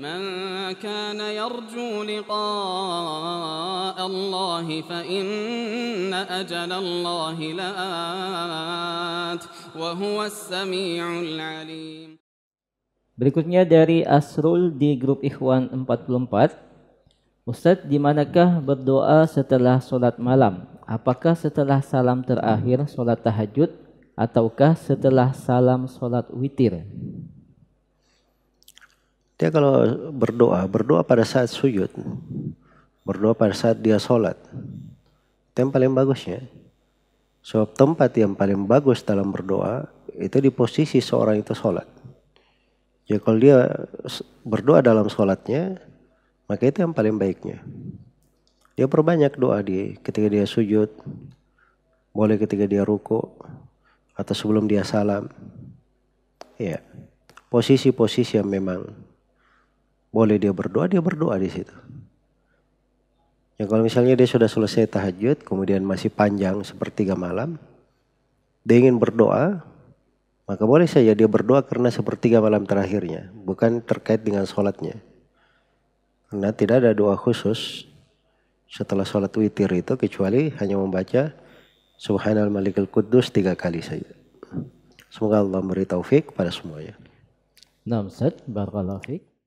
من كان يرجو لقاء الله فإن أجل الله لآت وهو السميع العليم Berikutnya dari Asrul di grup Ikhwan 44 Ustadz, di manakah berdoa setelah sholat malam? Apakah setelah salam terakhir sholat tahajud ataukah setelah salam sholat witir? Dia kalau berdoa, berdoa pada saat sujud. Berdoa pada saat dia sholat. Itu yang paling bagusnya. Sebab so, tempat yang paling bagus dalam berdoa itu di posisi seorang itu sholat. Ya kalau dia berdoa dalam sholatnya, maka itu yang paling baiknya. Dia perbanyak doa di ketika dia sujud, boleh ketika dia ruko atau sebelum dia salam. Ya, posisi-posisi yang memang boleh dia berdoa, dia berdoa di situ. Ya kalau misalnya dia sudah selesai tahajud, kemudian masih panjang sepertiga malam, dia ingin berdoa, maka boleh saja dia berdoa karena sepertiga malam terakhirnya, bukan terkait dengan sholatnya. Karena tidak ada doa khusus setelah sholat witir itu, kecuali hanya membaca Subhanal Malikul Kudus tiga kali saja. Semoga Allah memberi taufik pada semuanya. Namsat, Barakallahu